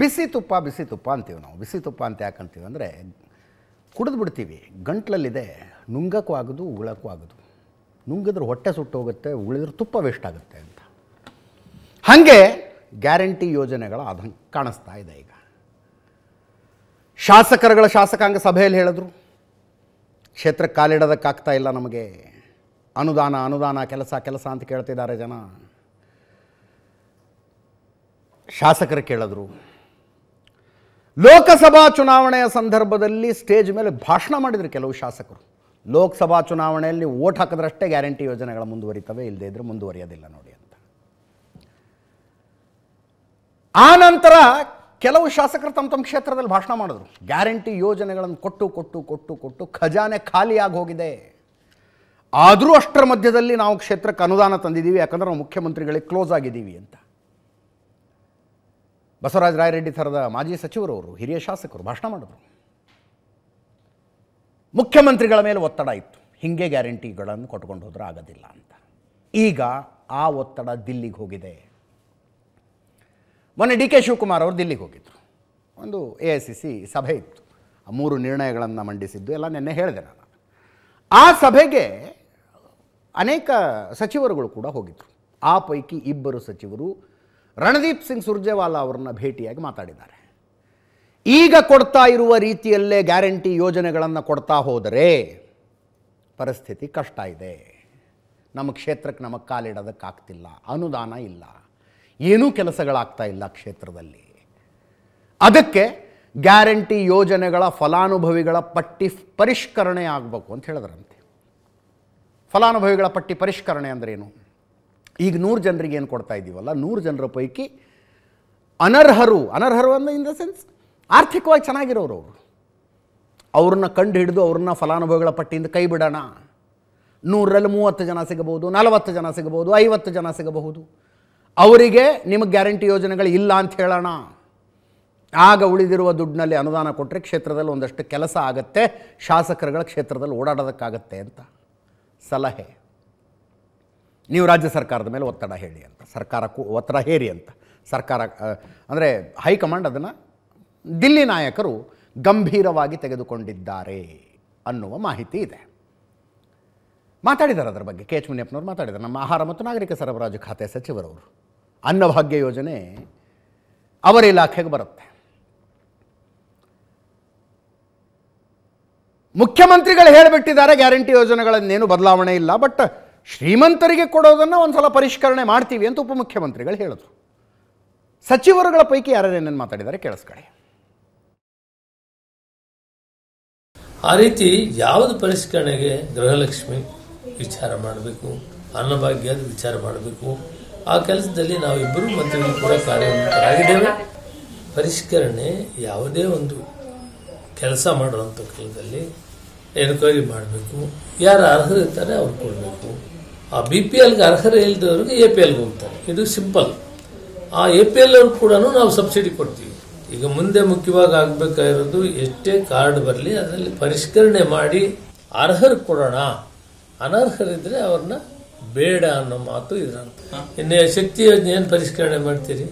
ಬಿಸಿ ತುಪ್ಪ ಬಿಸಿ ತುಪ್ಪ ಅಂತೀವಿ ನಾವು ಬಿಸಿ ತುಪ್ಪ ಅಂತ ಯಾಕಂತೀವಿ ಅಂದರೆ ಕುಡಿದು ಬಿಡ್ತೀವಿ ಗಂಟ್ಲಲ್ಲಿದೆ ನುಂಗಕ್ಕೂ ಆಗೋದು ಉಗುಳಕ್ಕೂ ಆಗೋದು ನುಂಗಿದ್ರೆ ಹೊಟ್ಟೆ ಸುಟ್ಟು ಹೋಗುತ್ತೆ ಉಳಿದ್ರೆ ತುಪ್ಪ ವೇಸ್ಟ್ ಆಗುತ್ತೆ ಅಂತ ಹಾಗೆ ಗ್ಯಾರಂಟಿ ಯೋಜನೆಗಳ ಅದಂಗೆ ಕಾಣಿಸ್ತಾ ಇದೆ ಈಗ ಶಾಸಕರುಗಳ ಶಾಸಕಾಂಗ ಸಭೆಯಲ್ಲಿ ಹೇಳಿದ್ರು ಕ್ಷೇತ್ರಕ್ಕೆ ಕಾಲಿಡೋದಕ್ಕಾಗ್ತಾ ಇಲ್ಲ ನಮಗೆ ಅನುದಾನ ಅನುದಾನ ಕೆಲಸ ಕೆಲಸ ಅಂತ ಕೇಳ್ತಿದ್ದಾರೆ ಜನ ಶಾಸಕರು ಕೇಳಿದ್ರು ಲೋಕಸಭಾ ಚುನಾವಣೆಯ ಸಂದರ್ಭದಲ್ಲಿ ಸ್ಟೇಜ್ ಮೇಲೆ ಭಾಷಣ ಮಾಡಿದರು ಕೆಲವು ಶಾಸಕರು ಲೋಕಸಭಾ ಚುನಾವಣೆಯಲ್ಲಿ ಓಟ್ ಹಾಕಿದ್ರಷ್ಟೇ ಗ್ಯಾರಂಟಿ ಯೋಜನೆಗಳ ಮುಂದುವರಿತವೆ ಇಲ್ಲದೇ ಇದ್ದರೆ ಮುಂದುವರಿಯೋದಿಲ್ಲ ನೋಡಿ ಅಂತ ಆ ನಂತರ ಕೆಲವು ಶಾಸಕರು ತಮ್ಮ ತಮ್ಮ ಕ್ಷೇತ್ರದಲ್ಲಿ ಭಾಷಣ ಮಾಡಿದ್ರು ಗ್ಯಾರಂಟಿ ಯೋಜನೆಗಳನ್ನು ಕೊಟ್ಟು ಕೊಟ್ಟು ಕೊಟ್ಟು ಕೊಟ್ಟು ಖಜಾನೆ ಖಾಲಿಯಾಗಿ ಹೋಗಿದೆ ಆದರೂ ಅಷ್ಟರ ಮಧ್ಯದಲ್ಲಿ ನಾವು ಕ್ಷೇತ್ರಕ್ಕೆ ಅನುದಾನ ತಂದಿದ್ದೀವಿ ಯಾಕಂದ್ರೆ ನಾವು ಮುಖ್ಯಮಂತ್ರಿಗಳಿಗೆ ಕ್ಲೋಸ್ ಆಗಿದ್ದೀವಿ ಅಂತ ಬಸವರಾಜ ರಾಯರೆಡ್ಡಿ ಥರದ ಮಾಜಿ ಸಚಿವರವರು ಹಿರಿಯ ಶಾಸಕರು ಭಾಷಣ ಮಾಡಿದ್ರು ಮುಖ್ಯಮಂತ್ರಿಗಳ ಮೇಲೆ ಒತ್ತಡ ಇತ್ತು ಹಿಂಗೆ ಗ್ಯಾರಂಟಿಗಳನ್ನು ಕೊಟ್ಕೊಂಡು ಹೋದ್ರೆ ಆಗೋದಿಲ್ಲ ಅಂತ ಈಗ ಆ ಒತ್ತಡ ದಿಲ್ಲಿಗೆ ಹೋಗಿದೆ ಮೊನ್ನೆ ಡಿ ಕೆ ಶಿವಕುಮಾರ್ ಅವರು ದಿಲ್ಲಿಗೆ ಹೋಗಿದ್ದರು ಒಂದು ಎ ಐ ಸಿ ಸಿ ಸಭೆ ಇತ್ತು ಆ ಮೂರು ನಿರ್ಣಯಗಳನ್ನು ಮಂಡಿಸಿದ್ದು ಎಲ್ಲ ನಿನ್ನೆ ಹೇಳಿದೆ ನಾನು ಆ ಸಭೆಗೆ ಅನೇಕ ಸಚಿವರುಗಳು ಕೂಡ ಹೋಗಿದ್ದರು ಆ ಪೈಕಿ ಇಬ್ಬರು ಸಚಿವರು ರಣದೀಪ್ ಸಿಂಗ್ ಸುರ್ಜೇವಾಲಾ ಅವ್ರನ್ನ ಭೇಟಿಯಾಗಿ ಮಾತಾಡಿದ್ದಾರೆ ಈಗ ಕೊಡ್ತಾ ಇರುವ ರೀತಿಯಲ್ಲೇ ಗ್ಯಾರಂಟಿ ಯೋಜನೆಗಳನ್ನು ಕೊಡ್ತಾ ಹೋದರೆ ಪರಿಸ್ಥಿತಿ ಕಷ್ಟ ಇದೆ ನಮ್ಮ ಕ್ಷೇತ್ರಕ್ಕೆ ನಮಗೆ ಕಾಲಿಡೋದಕ್ಕಾಗ್ತಿಲ್ಲ ಅನುದಾನ ಇಲ್ಲ ಏನೂ ಕೆಲಸಗಳಾಗ್ತಾ ಇಲ್ಲ ಕ್ಷೇತ್ರದಲ್ಲಿ ಅದಕ್ಕೆ ಗ್ಯಾರಂಟಿ ಯೋಜನೆಗಳ ಫಲಾನುಭವಿಗಳ ಪಟ್ಟಿ ಪರಿಷ್ಕರಣೆ ಆಗಬೇಕು ಅಂತ ಹೇಳಿದ್ರಂತೆ ಫಲಾನುಭವಿಗಳ ಪಟ್ಟಿ ಪರಿಷ್ಕರಣೆ ಅಂದ್ರೇನು ಈಗ ನೂರು ಜನರಿಗೆ ಏನು ಕೊಡ್ತಾ ಇದ್ದೀವಲ್ಲ ನೂರು ಜನರ ಪೈಕಿ ಅನರ್ಹರು ಅನರ್ಹರು ಅಂದರೆ ಇನ್ ದ ಸೆನ್ಸ್ ಆರ್ಥಿಕವಾಗಿ ಚೆನ್ನಾಗಿರೋರು ಅವರು ಅವ್ರನ್ನ ಕಂಡು ಹಿಡಿದು ಅವ್ರನ್ನ ಫಲಾನುಭವಿಗಳ ಪಟ್ಟಿಯಿಂದ ಕೈ ಬಿಡೋಣ ನೂರಲ್ಲಿ ಮೂವತ್ತು ಜನ ಸಿಗಬಹುದು ನಲವತ್ತು ಜನ ಸಿಗಬಹುದು ಐವತ್ತು ಜನ ಸಿಗಬಹುದು ಅವರಿಗೆ ನಿಮಗೆ ಗ್ಯಾರಂಟಿ ಯೋಜನೆಗಳು ಇಲ್ಲ ಅಂತ ಹೇಳೋಣ ಆಗ ಉಳಿದಿರುವ ದುಡ್ಡಿನಲ್ಲಿ ಅನುದಾನ ಕೊಟ್ಟರೆ ಕ್ಷೇತ್ರದಲ್ಲಿ ಒಂದಷ್ಟು ಕೆಲಸ ಆಗುತ್ತೆ ಶಾಸಕರುಗಳ ಕ್ಷೇತ್ರದಲ್ಲಿ ಓಡಾಡೋದಕ್ಕಾಗತ್ತೆ ಅಂತ ಸಲಹೆ ನೀವು ರಾಜ್ಯ ಸರ್ಕಾರದ ಮೇಲೆ ಒತ್ತಡ ಹೇಳಿ ಅಂತ ಸರ್ಕಾರಕ್ಕೂ ಒತ್ತಡ ಹೇರಿ ಅಂತ ಸರ್ಕಾರ ಅಂದರೆ ಹೈಕಮಾಂಡ್ ಅದನ್ನು ದಿಲ್ಲಿ ನಾಯಕರು ಗಂಭೀರವಾಗಿ ತೆಗೆದುಕೊಂಡಿದ್ದಾರೆ ಅನ್ನುವ ಮಾಹಿತಿ ಇದೆ ಮಾತಾಡಿದ್ದಾರೆ ಅದರ ಬಗ್ಗೆ ಕೆ ಎಚ್ ಮುನಿಯಪ್ಪನವರು ಮಾತಾಡಿದ್ದಾರೆ ನಮ್ಮ ಆಹಾರ ಮತ್ತು ನಾಗರಿಕ ಸರಬರಾಜು ಖಾತೆ ಸಚಿವರವರು ಅನ್ನಭಾಗ್ಯ ಯೋಜನೆ ಅವರ ಇಲಾಖೆಗೆ ಬರುತ್ತೆ ಮುಖ್ಯಮಂತ್ರಿಗಳು ಹೇಳಿಬಿಟ್ಟಿದ್ದಾರೆ ಗ್ಯಾರಂಟಿ ಯೋಜನೆಗಳನ್ನೇನು ಬದಲಾವಣೆ ಇಲ್ಲ ಬಟ್ ಶ್ರೀಮಂತರಿಗೆ ಕೊಡೋದನ್ನು ಒಂದು ಸಲ ಪರಿಷ್ಕರಣೆ ಮಾಡ್ತೀವಿ ಅಂತ ಉಪಮುಖ್ಯಮಂತ್ರಿಗಳು ಹೇಳಿದ್ರು ಸಚಿವರುಗಳ ಪೈಕಿ ಏನೇನು ಮಾತಾಡಿದ್ದಾರೆ ಕೇಳಿಸ್ಕೊಳ್ಳಿ ಆ ರೀತಿ ಯಾವುದು ಪರಿಷ್ಕರಣೆಗೆ ಗೃಹಲಕ್ಷ್ಮಿ ವಿಚಾರ ಮಾಡಬೇಕು ಅನ್ನಭಾಗ್ಯದ ವಿಚಾರ ಮಾಡಬೇಕು ಆ ಕೆಲಸದಲ್ಲಿ ನಾವಿಬ್ಬರು ಮಂತ್ರಿಗಳು ಕೂಡ ಕಾರ್ಯನಿರತರಾಗಿದ್ದೇವೆ ಪರಿಷ್ಕರಣೆ ಯಾವುದೇ ಒಂದು ಕೆಲಸ ಮಾಡುವಂಥ ಕಾಲದಲ್ಲಿ ಎನ್ಕ್ವೈರಿ ಮಾಡಬೇಕು ಯಾರು ಇರ್ತಾರೆ ಅವ್ರು ಕೊಡಬೇಕು ಆ ಬಿ ಪಿ ಎಲ್ಗೆ ಅರ್ಹರೇ ಇಲ್ಲದವ್ರಿಗೆ ಎ ಪಿ ಎಲ್ಗೆ ಹೋಗ್ತಾರೆ ಇದು ಸಿಂಪಲ್ ಆ ಎ ಪಿ ಎಲ್ ಅವ್ರಿಗೆ ಕೂಡ ನಾವು ಸಬ್ಸಿಡಿ ಕೊಡ್ತೀವಿ ಈಗ ಮುಂದೆ ಮುಖ್ಯವಾಗಿ ಆಗಬೇಕಾಗಿರೋದು ಎಷ್ಟೇ ಕಾರ್ಡ್ ಬರಲಿ ಅದರಲ್ಲಿ ಪರಿಷ್ಕರಣೆ ಮಾಡಿ ಅರ್ಹರು ಕೊಡೋಣ ಅನರ್ಹರಿದ್ರೆ ಅವ್ರನ್ನ ಬೇಡ ಅನ್ನೋ ಮಾತು ಇರೋಣ ಇನ್ನು ಶಕ್ತಿ ಯೋಜನೆ ಏನು ಪರಿಷ್ಕರಣೆ ಮಾಡ್ತೀರಿ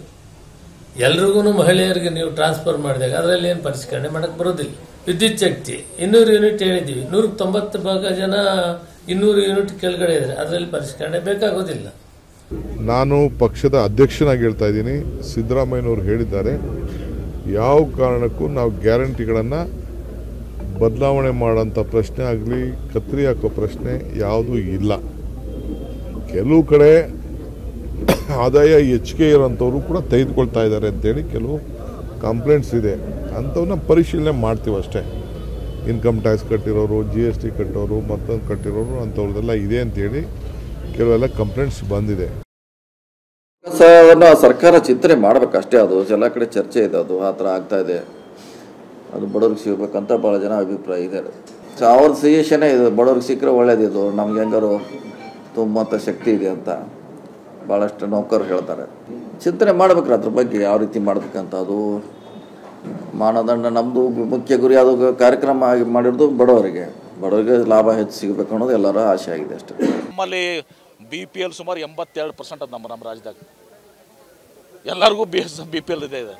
ಎಲ್ರಿಗೂ ಮಹಿಳೆಯರಿಗೆ ನೀವು ಟ್ರಾನ್ಸ್ಫರ್ ಮಾಡಿದಾಗ ಅದರಲ್ಲಿ ಏನು ಪರಿಷ್ಕರಣೆ ಮಾಡಕ್ಕೆ ಬರೋದಿಲ್ಲ ವಿದ್ಯುತ್ ಶಕ್ತಿ ಇನ್ನೂರು ಯೂನಿಟ್ ಹೇಳಿದೀವಿ ನೂರ ತೊಂಬತ್ತು ಭಾಗ ಜನ ಇನ್ನೂರು ಯೂನಿಟ್ ಕೆಳಗಡೆ ಇದೆ ಅದರಲ್ಲಿ ಪರಿಷ್ಕರಣೆ ಬೇಕಾಗೋದಿಲ್ಲ ನಾನು ಪಕ್ಷದ ಅಧ್ಯಕ್ಷನಾಗಿ ಹೇಳ್ತಾ ಇದ್ದೀನಿ ಸಿದ್ದರಾಮಯ್ಯನವರು ಹೇಳಿದ್ದಾರೆ ಯಾವ ಕಾರಣಕ್ಕೂ ನಾವು ಗ್ಯಾರಂಟಿಗಳನ್ನು ಬದಲಾವಣೆ ಮಾಡೋಂಥ ಪ್ರಶ್ನೆ ಆಗಲಿ ಕತ್ರಿ ಹಾಕೋ ಪ್ರಶ್ನೆ ಯಾವುದೂ ಇಲ್ಲ ಕೆಲವು ಕಡೆ ಆದಾಯ ಹೆಚ್ಚಿಗೆ ಇರೋಂಥವ್ರು ಕೂಡ ತೆಗೆದುಕೊಳ್ತಾ ಇದ್ದಾರೆ ಅಂತೇಳಿ ಕೆಲವು ಕಂಪ್ಲೇಂಟ್ಸ್ ಇದೆ ಅಂಥವನ್ನ ಪರಿಶೀಲನೆ ಮಾಡ್ತೀವಿ ಅಷ್ಟೇ ಇನ್ಕಮ್ ಟ್ಯಾಕ್ಸ್ ಕಟ್ಟಿರೋರು ಜಿ ಎಸ್ ಟಿ ಕಟ್ಟೋರು ಮತ್ತೊಂದು ಕಟ್ಟಿರೋರು ಅಂಥವ್ರದ್ದೆಲ್ಲ ಇದೆ ಅಂತೇಳಿ ಕೆಲವೆಲ್ಲ ಕಂಪ್ಲೇಂಟ್ಸ್ ಬಂದಿದೆ ಸರ್ಕಾರ ಚಿಂತನೆ ಮಾಡಬೇಕಷ್ಟೇ ಅದು ಎಲ್ಲ ಕಡೆ ಚರ್ಚೆ ಇದೆ ಅದು ಆ ಥರ ಆಗ್ತಾ ಇದೆ ಅದು ಬಡವ್ರಿಗೆ ಸಿಗಬೇಕಂತ ಭಾಳ ಜನ ಅಭಿಪ್ರಾಯ ಇದೆ ಸೊ ಅವ್ರ ಸಜೆಷನೇ ಇದು ಬಡವ್ರಿಗೆ ಸಿಕ್ಕರೆ ಒಳ್ಳೇದಿದು ನಮ್ಗೆ ಹೆಂಗಾರು ತುಂಬಂಥ ಶಕ್ತಿ ಇದೆ ಅಂತ ಭಾಳಷ್ಟು ನೌಕರರು ಹೇಳ್ತಾರೆ ಚಿಂತನೆ ಮಾಡ್ಬೇಕ್ರ ಅದ್ರ ಬಗ್ಗೆ ಯಾವ ರೀತಿ ಮಾಡ್ಬೇಕಂತ ಅದು ಮಾನದಂಡ ನಮ್ಮದು ಮುಖ್ಯ ಗುರಿ ಅದು ಕಾರ್ಯಕ್ರಮ ಆಗಿ ಮಾಡಿರೋದು ಬಡವರಿಗೆ ಬಡವರಿಗೆ ಲಾಭ ಹೆಚ್ಚು ಸಿಗಬೇಕು ಅನ್ನೋದು ಎಲ್ಲರ ಆಸೆ ಆಗಿದೆ ಅಷ್ಟೇ ನಮ್ಮಲ್ಲಿ ಬಿ ಪಿ ಎಲ್ ಸುಮಾರು ಎಂಬತ್ತೆರಡು ಪರ್ಸೆಂಟ್ ಅದು ನಮ್ಮ ನಮ್ಮ ರಾಜ್ಯದಾಗ ಎಲ್ಲರಿಗೂ B S B P L ಇದೆ ಇದೆ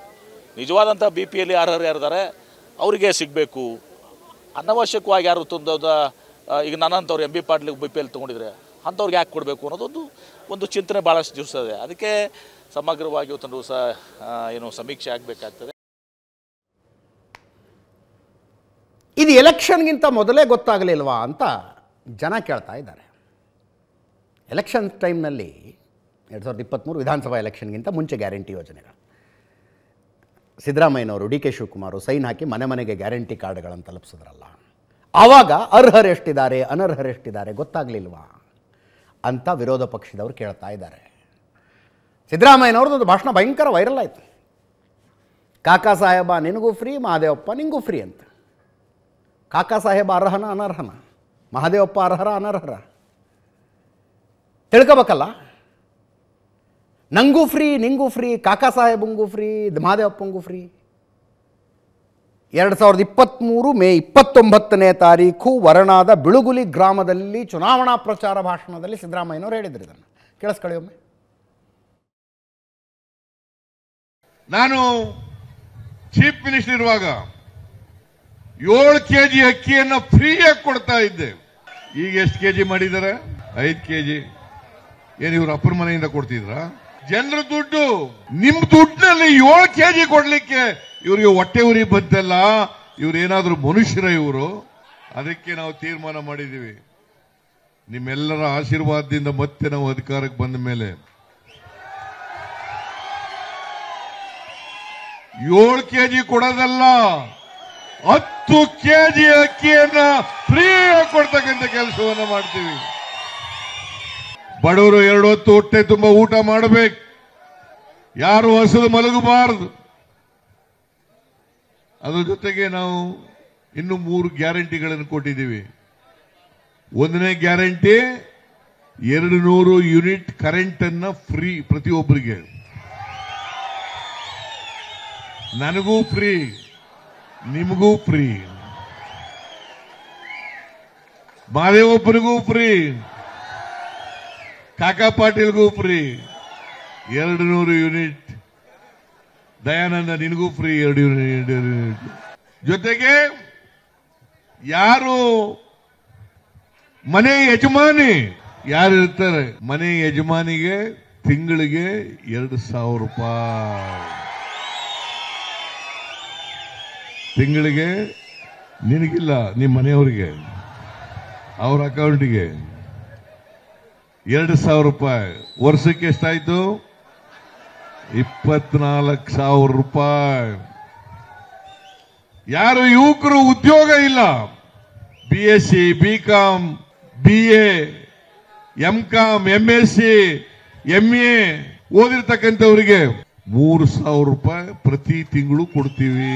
ನಿಜವಾದಂಥ ಬಿ ಪಿ ಎಲ್ ಯಾರು ಯಾರಿದ್ದಾರೆ ಅವರಿಗೆ ಸಿಗಬೇಕು ಅನವಶ್ಯಕವಾಗಿ ಯಾರು ತುಂಬ ಈಗ ನನ್ನಂಥವ್ರು ಎಂ ಬಿ ಪಾಟ್ಲಿಗೆ ಬಿ ಪಿ ಎಲ್ ತೊಗೊಂಡಿದ್ರೆ ಅಂಥವ್ರಿಗೆ ಯಾಕೆ ಕೊಡಬೇಕು ಅನ್ನೋದೊಂದು ಒಂದು ಚಿಂತನೆ ಭಾಳಷ್ಟು ದಿವಸ ಇದೆ ಅದಕ್ಕೆ ಸಮಗ್ರವಾಗಿ ಇವತ್ತೊಂದು ಸಹ ಏನು ಸಮೀಕ್ಷೆ ಆಗಬೇಕಾಗ್ತದೆ ಇದು ಎಲೆಕ್ಷನ್ಗಿಂತ ಮೊದಲೇ ಗೊತ್ತಾಗಲಿಲ್ವಾ ಅಂತ ಜನ ಕೇಳ್ತಾ ಇದ್ದಾರೆ ಎಲೆಕ್ಷನ್ ಟೈಮ್ನಲ್ಲಿ ಎರಡು ಸಾವಿರದ ಇಪ್ಪತ್ತ್ಮೂರು ವಿಧಾನಸಭಾ ಎಲೆಕ್ಷನ್ಗಿಂತ ಮುಂಚೆ ಗ್ಯಾರಂಟಿ ಯೋಜನೆಗಳು ಸಿದ್ದರಾಮಯ್ಯನವರು ಡಿ ಕೆ ಶಿವಕುಮಾರು ಸೈನ್ ಹಾಕಿ ಮನೆ ಮನೆಗೆ ಗ್ಯಾರಂಟಿ ಕಾರ್ಡ್ಗಳನ್ನು ತಲುಪಿಸಿದ್ರಲ್ಲ ಆವಾಗ ಅರ್ಹರೆಷ್ಟಿದ್ದಾರೆ ಅನರ್ಹರೆಷ್ಟಿದ್ದಾರೆ ಗೊತ್ತಾಗಲಿಲ್ವಾ ಅಂತ ವಿರೋಧ ಪಕ್ಷದವರು ಕೇಳ್ತಾ ಇದ್ದಾರೆ ಸಿದ್ದರಾಮಯ್ಯನವ್ರದ್ದು ಭಾಷಣ ಭಯಂಕರ ವೈರಲ್ ಆಯಿತು ಕಾಕಾ ಸಾಹೇಬ ನಿನಗೂ ಫ್ರೀ ಮಹಾದೇವಪ್ಪ ನಿಗೂ ಫ್ರೀ ಅಂತ ಕಾಕಾ ಸಾಹೇಬ್ ಅರ್ಹನ ಅನರ್ಹನ ಮಹಾದೇವಪ್ಪ ಅರ್ಹರ ಅನರ್ಹರ ತಿಳ್ಕೊಬೇಕಲ್ಲ ನಂಗೂ ಫ್ರೀ ನಿಂಗೂ ಫ್ರೀ ಕಾಕಾ ಸಾಹೇಬಂಗೂ ಫ್ರೀ ಮಹಾದೇವಪ್ಪಂಗೂ ಫ್ರೀ ಎರಡು ಸಾವಿರದ ಇಪ್ಪತ್ತ್ಮೂರು ಮೇ ಇಪ್ಪತ್ತೊಂಬತ್ತನೇ ತಾರೀಕು ವರಣಾದ ಬಿಳುಗುಲಿ ಗ್ರಾಮದಲ್ಲಿ ಚುನಾವಣಾ ಪ್ರಚಾರ ಭಾಷಣದಲ್ಲಿ ಸಿದ್ದರಾಮಯ್ಯನವರು ಹೇಳಿದ್ರು ಇದನ್ನು ಕೇಳಿಸ್ಕೊಳ್ಳಿ ಒಮ್ಮೆ ನಾನು ಚೀಫ್ ಮಿನಿಸ್ಟರ್ ಇರುವಾಗ ಏಳು ಕೆಜಿ ಅಕ್ಕಿಯನ್ನು ಫ್ರೀಯಾಗಿ ಕೊಡ್ತಾ ಇದ್ದೆ ಈಗ ಎಷ್ಟು ಕೆಜಿ ಮಾಡಿದ್ದಾರೆ ಐದು ಕೆಜಿ ಏನ್ ಇವ್ರ ಅಪ್ಪರ ಮನೆಯಿಂದ ಕೊಡ್ತಿದ್ರ ಜನರ ದುಡ್ಡು ನಿಮ್ ದುಡ್ಡಿನಲ್ಲಿ ಏಳು ಕೆಜಿ ಕೊಡ್ಲಿಕ್ಕೆ ಇವರಿಗೆ ಹೊಟ್ಟೆ ಉರಿ ಬಂತಲ್ಲ ಇವ್ರೇನಾದ್ರೂ ಮನುಷ್ಯರ ಇವರು ಅದಕ್ಕೆ ನಾವು ತೀರ್ಮಾನ ಮಾಡಿದ್ದೀವಿ ನಿಮ್ಮೆಲ್ಲರ ಆಶೀರ್ವಾದದಿಂದ ಮತ್ತೆ ನಾವು ಅಧಿಕಾರಕ್ಕೆ ಬಂದ ಮೇಲೆ ಏಳು ಕೆಜಿ ಕೊಡೋದಲ್ಲ ಹತ್ತು ಜಿ ಅಕ್ಕಿಯನ್ನ ಫ್ರೀ ಕೊಡ್ತಕ್ಕಂಥ ಕೆಲಸವನ್ನು ಮಾಡ್ತೀವಿ ಬಡವರು ಎರಡು ಹೊತ್ತು ಹೊಟ್ಟೆ ತುಂಬ ಊಟ ಮಾಡಬೇಕು ಯಾರು ಹಸಿದು ಮಲಗಬಾರದು ಅದರ ಜೊತೆಗೆ ನಾವು ಇನ್ನು ಮೂರು ಗ್ಯಾರಂಟಿಗಳನ್ನು ಕೊಟ್ಟಿದ್ದೀವಿ ಒಂದನೇ ಗ್ಯಾರಂಟಿ ಎರಡು ನೂರು ಯೂನಿಟ್ ಕರೆಂಟ್ ಅನ್ನ ಫ್ರೀ ಪ್ರತಿಯೊಬ್ಬರಿಗೆ ನನಗೂ ಫ್ರೀ ನಿಮಗೂ ಫ್ರೀ ಮಾದೇವಪ್ಪನಿಗೂ ಫ್ರೀ ಕಾಕಾ ಪಾಟೀಲ್ಗೂ ಫ್ರೀ ಎರಡು ನೂರು ಯೂನಿಟ್ ದಯಾನಂದ ನಿನಗೂ ಫ್ರೀ ಎರಡು ಯೂನಿಟ್ ಜೊತೆಗೆ ಯಾರು ಮನೆ ಯಜಮಾನಿ ಯಾರು ಇರ್ತಾರೆ ಮನೆ ಯಜಮಾನಿಗೆ ತಿಂಗಳಿಗೆ ಎರಡು ಸಾವಿರ ರೂಪಾಯಿ ತಿಂಗಳಿಗೆ ನಿನಗಿಲ್ಲ ನಿಮ್ಮ ಮನೆಯವರಿಗೆ ಅವ್ರ ಅಕೌಂಟಿಗೆ ಎರಡು ಸಾವಿರ ರೂಪಾಯಿ ವರ್ಷಕ್ಕೆ ಎಷ್ಟಾಯಿತು ಇಪ್ಪತ್ನಾಲ್ಕು ಸಾವಿರ ರೂಪಾಯಿ ಯಾರು ಯುವಕರು ಉದ್ಯೋಗ ಇಲ್ಲ B S C B com B M com M S C M A ಓದಿರ್ತಕ್ಕಂಥವರಿಗೆ ಮೂರು ಸಾವಿರ ರೂಪಾಯಿ ಪ್ರತಿ ತಿಂಗಳು ಕೊಡ್ತೀವಿ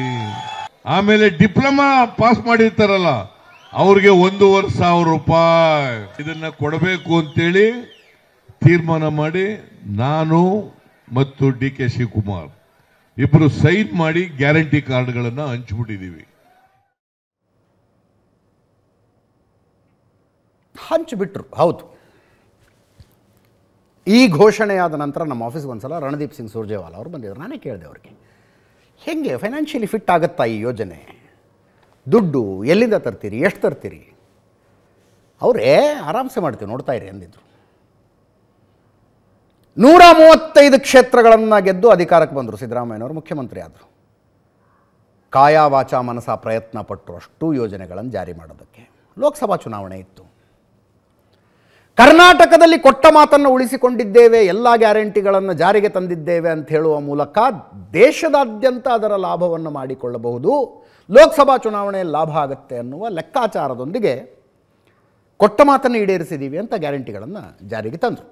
ಆಮೇಲೆ ಡಿಪ್ಲೊಮಾ ಪಾಸ್ ಮಾಡಿರ್ತಾರಲ್ಲ ಅವ್ರಿಗೆ ಒಂದೂವರೆ ಸಾವಿರ ರೂಪಾಯಿ ಇದನ್ನ ಕೊಡಬೇಕು ಅಂತೇಳಿ ತೀರ್ಮಾನ ಮಾಡಿ ನಾನು ಮತ್ತು ಡಿ ಕೆ ಶಿವಕುಮಾರ್ ಇಬ್ಬರು ಸೈನ್ ಮಾಡಿ ಗ್ಯಾರಂಟಿ ಕಾರ್ಡ್ಗಳನ್ನು ಹಂಚಿಬಿಟ್ಟಿದ್ದೀವಿ ಹಂಚಿಬಿಟ್ರು ಹೌದು ಈ ಘೋಷಣೆಯಾದ ನಂತರ ನಮ್ಮ ಆಫೀಸ್ಗೆ ಒಂದ್ಸಲ ರಣದೀಪ್ ಸಿಂಗ್ ಸುರ್ಜೇವಾಲ ಅವರು ಬಂದಿದ್ದರು ನಾನೇ ಕೇಳಿದೆ ಅವ್ರಿಗೆ ಹೇಗೆ ಫೈನಾನ್ಷಿಯಲಿ ಫಿಟ್ ಆಗುತ್ತಾ ಈ ಯೋಜನೆ ದುಡ್ಡು ಎಲ್ಲಿಂದ ತರ್ತೀರಿ ಎಷ್ಟು ತರ್ತೀರಿ ಅವರೇ ಆರಾಮ್ಸೆ ಮಾಡ್ತೀವಿ ನೋಡ್ತಾ ಇರಿ ಅಂದಿದ್ರು ನೂರ ಮೂವತ್ತೈದು ಕ್ಷೇತ್ರಗಳನ್ನು ಗೆದ್ದು ಅಧಿಕಾರಕ್ಕೆ ಬಂದರು ಸಿದ್ದರಾಮಯ್ಯನವರು ಮುಖ್ಯಮಂತ್ರಿ ಆದರು ಕಾಯಾ ವಾಚ ಮನಸ ಪ್ರಯತ್ನ ಪಟ್ಟರು ಅಷ್ಟು ಯೋಜನೆಗಳನ್ನು ಜಾರಿ ಮಾಡೋದಕ್ಕೆ ಲೋಕಸಭಾ ಚುನಾವಣೆ ಇತ್ತು ಕರ್ನಾಟಕದಲ್ಲಿ ಕೊಟ್ಟ ಮಾತನ್ನು ಉಳಿಸಿಕೊಂಡಿದ್ದೇವೆ ಎಲ್ಲ ಗ್ಯಾರಂಟಿಗಳನ್ನು ಜಾರಿಗೆ ತಂದಿದ್ದೇವೆ ಅಂತ ಹೇಳುವ ಮೂಲಕ ದೇಶದಾದ್ಯಂತ ಅದರ ಲಾಭವನ್ನು ಮಾಡಿಕೊಳ್ಳಬಹುದು ಲೋಕಸಭಾ ಚುನಾವಣೆಯಲ್ಲಿ ಲಾಭ ಆಗುತ್ತೆ ಅನ್ನುವ ಲೆಕ್ಕಾಚಾರದೊಂದಿಗೆ ಕೊಟ್ಟ ಮಾತನ್ನು ಈಡೇರಿಸಿದ್ದೀವಿ ಅಂತ ಗ್ಯಾರಂಟಿಗಳನ್ನು ಜಾರಿಗೆ ತಂದರು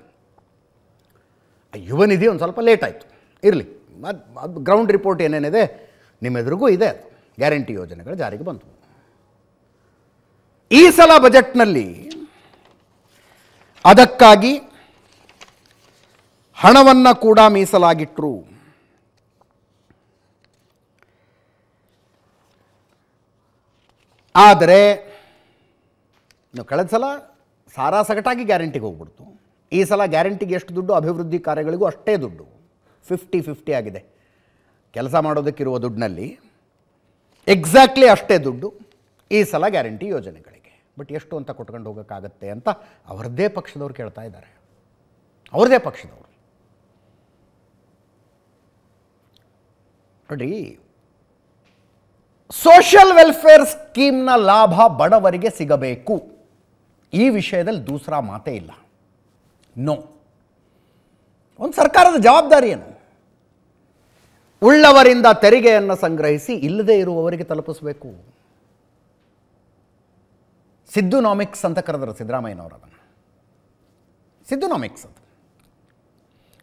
ಯುವ ನಿಧಿ ಒಂದು ಸ್ವಲ್ಪ ಲೇಟ್ ಆಯಿತು ಇರಲಿ ಅದು ಗ್ರೌಂಡ್ ರಿಪೋರ್ಟ್ ಏನೇನಿದೆ ನಿಮ್ಮೆದುರಿಗೂ ಇದೆ ಅದು ಗ್ಯಾರಂಟಿ ಯೋಜನೆಗಳು ಜಾರಿಗೆ ಬಂತು ಈ ಸಲ ಬಜೆಟ್ನಲ್ಲಿ ಅದಕ್ಕಾಗಿ ಹಣವನ್ನು ಕೂಡ ಮೀಸಲಾಗಿಟ್ಟರು ಆದರೆ ನಾವು ಕಳೆದ ಸಲ ಸಾರಾ ಸಗಟಾಗಿ ಗ್ಯಾರಂಟಿಗೆ ಹೋಗ್ಬಿಡ್ತು ಈ ಸಲ ಗ್ಯಾರಂಟಿಗೆ ಎಷ್ಟು ದುಡ್ಡು ಅಭಿವೃದ್ಧಿ ಕಾರ್ಯಗಳಿಗೂ ಅಷ್ಟೇ ದುಡ್ಡು ಫಿಫ್ಟಿ ಫಿಫ್ಟಿ ಆಗಿದೆ ಕೆಲಸ ಮಾಡೋದಕ್ಕಿರುವ ದುಡ್ಡಿನಲ್ಲಿ ಎಕ್ಸಾಕ್ಟ್ಲಿ ಅಷ್ಟೇ ದುಡ್ಡು ಈ ಸಲ ಗ್ಯಾರಂಟಿ ಯೋಜನೆಗಳು ಬಟ್ ಎಷ್ಟು ಅಂತ ಕೊಟ್ಕೊಂಡು ಹೋಗೋಕ್ಕಾಗತ್ತೆ ಅಂತ ಅವ್ರದ್ದೇ ಪಕ್ಷದವ್ರು ಕೇಳ್ತಾ ಇದ್ದಾರೆ ಅವ್ರದ್ದೇ ಪಕ್ಷದವರು ನೋಡಿ ಸೋಷಿಯಲ್ ವೆಲ್ಫೇರ್ ಸ್ಕೀಮ್ನ ಲಾಭ ಬಡವರಿಗೆ ಸಿಗಬೇಕು ಈ ವಿಷಯದಲ್ಲಿ ದೂಸರಾ ಮಾತೇ ಇಲ್ಲ ನೋ ಒಂದು ಸರ್ಕಾರದ ಜವಾಬ್ದಾರಿ ಏನು ಉಳ್ಳವರಿಂದ ತೆರಿಗೆಯನ್ನು ಸಂಗ್ರಹಿಸಿ ಇಲ್ಲದೇ ಇರುವವರಿಗೆ ತಲುಪಿಸಬೇಕು ಸಿದ್ದುನಾಮಿಕ್ಸ್ ಅಂತ ಕರೆದರು ಸಿದ್ದರಾಮಯ್ಯನವರು ಅದನ್ನು ಸಿದ್ದುನಾಮಿಕ್ಸ್ ಅದು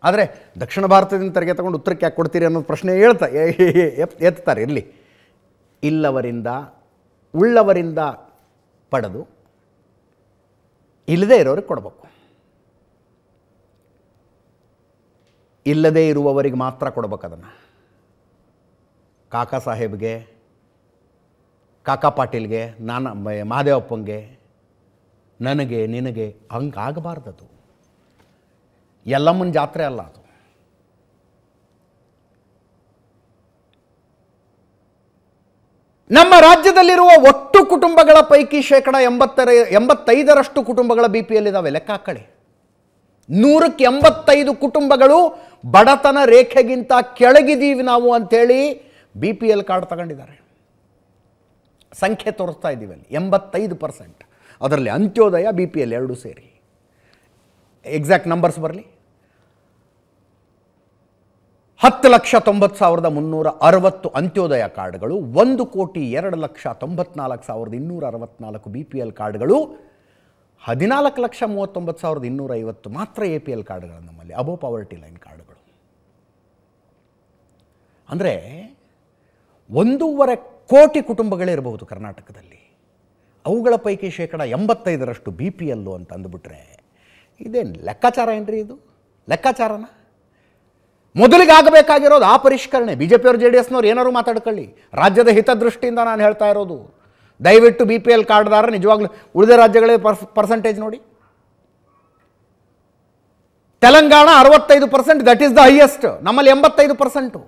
ಆದರೆ ದಕ್ಷಿಣ ಭಾರತದಿಂದ ತೆರಿಗೆ ತಗೊಂಡು ಉತ್ತರಕ್ಕೆ ಯಾಕೆ ಕೊಡ್ತೀರಿ ಅನ್ನೋದು ಪ್ರಶ್ನೆ ಹೇಳ್ತಾ ಎತ್ತಾರೆ ಇರಲಿ ಇಲ್ಲವರಿಂದ ಉಳ್ಳವರಿಂದ ಪಡೆದು ಇಲ್ಲದೇ ಇರೋರಿಗೆ ಕೊಡಬೇಕು ಇಲ್ಲದೇ ಇರುವವರಿಗೆ ಮಾತ್ರ ಕೊಡಬೇಕು ಅದನ್ನು ಕಾಕಾ ಸಾಹೇಬ್ಗೆ ಕಾಕಾ ಪಾಟೀಲ್ಗೆ ನಾನು ಮಹಾದೇವಪ್ಪಂಗೆ ನನಗೆ ನಿನಗೆ ಹಂಗೆ ಆಗಬಾರ್ದದು ಎಲ್ಲಮ್ಮನ ಜಾತ್ರೆ ಅಲ್ಲ ಅದು ನಮ್ಮ ರಾಜ್ಯದಲ್ಲಿರುವ ಒಟ್ಟು ಕುಟುಂಬಗಳ ಪೈಕಿ ಶೇಕಡ ಎಂಬತ್ತರ ಎಂಬತ್ತೈದರಷ್ಟು ಕುಟುಂಬಗಳ ಬಿ ಪಿ ಎಲ್ ಲೆಕ್ಕ ಕಡೆ ನೂರಕ್ಕೆ ಎಂಬತ್ತೈದು ಕುಟುಂಬಗಳು ಬಡತನ ರೇಖೆಗಿಂತ ಕೆಳಗಿದ್ದೀವಿ ನಾವು ಅಂಥೇಳಿ ಬಿ ಪಿ ಎಲ್ ಕಾರ್ಡ್ ತಗೊಂಡಿದ್ದಾರೆ ಸಂಖ್ಯೆ ತೋರಿಸ್ತಾ ಇದ್ದೀವಿ ಅಲ್ಲಿ ಎಂಬತ್ತೈದು ಪರ್ಸೆಂಟ್ ಅದರಲ್ಲಿ ಅಂತ್ಯೋದಯ ಬಿ ಪಿ ಎಲ್ ಎರಡೂ ಸೇರಿ ಎಕ್ಸಾಕ್ಟ್ ನಂಬರ್ಸ್ ಬರಲಿ ಹತ್ತು ಲಕ್ಷ ತೊಂಬತ್ತು ಸಾವಿರದ ಮುನ್ನೂರ ಅರವತ್ತು ಅಂತ್ಯೋದಯ ಕಾರ್ಡ್ಗಳು ಒಂದು ಕೋಟಿ ಎರಡು ಲಕ್ಷ ತೊಂಬತ್ನಾಲ್ಕು ಸಾವಿರದ ಇನ್ನೂರ ಅರವತ್ನಾಲ್ಕು ಬಿ ಪಿ ಎಲ್ ಕಾರ್ಡ್ಗಳು ಹದಿನಾಲ್ಕು ಲಕ್ಷ ಮೂವತ್ತೊಂಬತ್ತು ಸಾವಿರದ ಇನ್ನೂರ ಐವತ್ತು ಮಾತ್ರ ಎ ಪಿ ಎಲ್ ಕಾರ್ಡ್ಗಳು ನಮ್ಮಲ್ಲಿ ಅಬೋ ಪಾವರ್ಟಿ ಲೈನ್ ಕಾರ್ಡ್ಗಳು ಅಂದರೆ ಒಂದೂವರೆ ಕೋಟಿ ಕುಟುಂಬಗಳೇ ಇರಬಹುದು ಕರ್ನಾಟಕದಲ್ಲಿ ಅವುಗಳ ಪೈಕಿ ಶೇಕಡ ಎಂಬತ್ತೈದರಷ್ಟು ಬಿ ಪಿ ಎಲ್ಲು ಅಂತ ಅಂದುಬಿಟ್ರೆ ಇದೇನು ಲೆಕ್ಕಾಚಾರ ಏನ್ರಿ ಇದು ಲೆಕ್ಕಾಚಾರನ ಮೊದಲಿಗೆ ಆಗಬೇಕಾಗಿರೋದು ಆ ಪರಿಷ್ಕರಣೆ ಬಿ ಜೆ ಪಿಯವರು ಜೆ ಡಿ ಎಸ್ನವ್ರು ಏನಾರು ಮಾತಾಡ್ಕೊಳ್ಳಿ ರಾಜ್ಯದ ಹಿತದೃಷ್ಟಿಯಿಂದ ನಾನು ಹೇಳ್ತಾ ಇರೋದು ದಯವಿಟ್ಟು ಬಿ ಪಿ ಎಲ್ ಕಾರ್ಡ್ದಾರ ನಿಜವಾಗ್ಲೂ ಉಳಿದ ರಾಜ್ಯಗಳೇ ಪರ್ಸೆಂಟೇಜ್ ನೋಡಿ ತೆಲಂಗಾಣ ಅರವತ್ತೈದು percent that is the highest ನಮ್ಮಲ್ಲಿ ಎಂಬತ್ತೈದು ಪರ್ಸೆಂಟು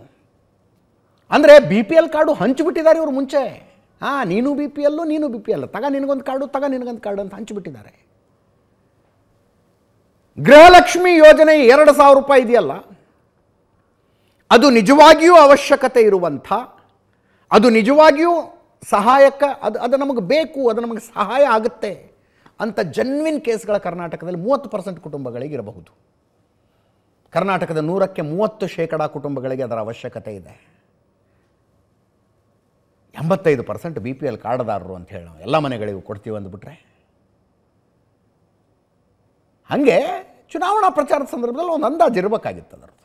ಅಂದರೆ ಬಿ ಪಿ ಎಲ್ ಕಾರ್ಡು ಹಂಚಿಬಿಟ್ಟಿದ್ದಾರೆ ಇವರು ಮುಂಚೆ ಹಾಂ ನೀನು ಬಿ ಪಿ ಎಲ್ಲು ನೀನು ಬಿ ಪಿ ಎಲ್ ತಗ ನಿನಗೊಂದು ಕಾರ್ಡು ತಗ ನಿನಗೊಂದು ಕಾರ್ಡು ಅಂತ ಹಂಚಿಬಿಟ್ಟಿದ್ದಾರೆ ಗೃಹಲಕ್ಷ್ಮಿ ಯೋಜನೆ ಎರಡು ಸಾವಿರ ರೂಪಾಯಿ ಇದೆಯಲ್ಲ ಅದು ನಿಜವಾಗಿಯೂ ಅವಶ್ಯಕತೆ ಇರುವಂಥ ಅದು ನಿಜವಾಗಿಯೂ ಸಹಾಯಕ ಅದು ಅದು ನಮಗೆ ಬೇಕು ಅದು ನಮಗೆ ಸಹಾಯ ಆಗುತ್ತೆ ಅಂತ ಜನ್ವಿನ್ ಕೇಸ್ಗಳ ಕರ್ನಾಟಕದಲ್ಲಿ ಮೂವತ್ತು ಪರ್ಸೆಂಟ್ ಇರಬಹುದು ಕರ್ನಾಟಕದ ನೂರಕ್ಕೆ ಮೂವತ್ತು ಶೇಕಡಾ ಕುಟುಂಬಗಳಿಗೆ ಅದರ ಅವಶ್ಯಕತೆ ಇದೆ ಎಂಬತ್ತೈದು ಪರ್ಸೆಂಟ್ ಬಿ ಪಿ ಎಲ್ ಕಾರ್ಡ್ದಾರರು ಅಂತ ಹೇಳಿ ನಾವು ಎಲ್ಲ ಮನೆಗಳಿಗೂ ಕೊಡ್ತೀವಿ ಅಂದ್ಬಿಟ್ರೆ ಹಾಗೆ ಚುನಾವಣಾ ಪ್ರಚಾರದ ಸಂದರ್ಭದಲ್ಲಿ ಒಂದು ಅಂದಾಜು ಇರಬೇಕಾಗಿತ್ತು ಅದರದ್ದು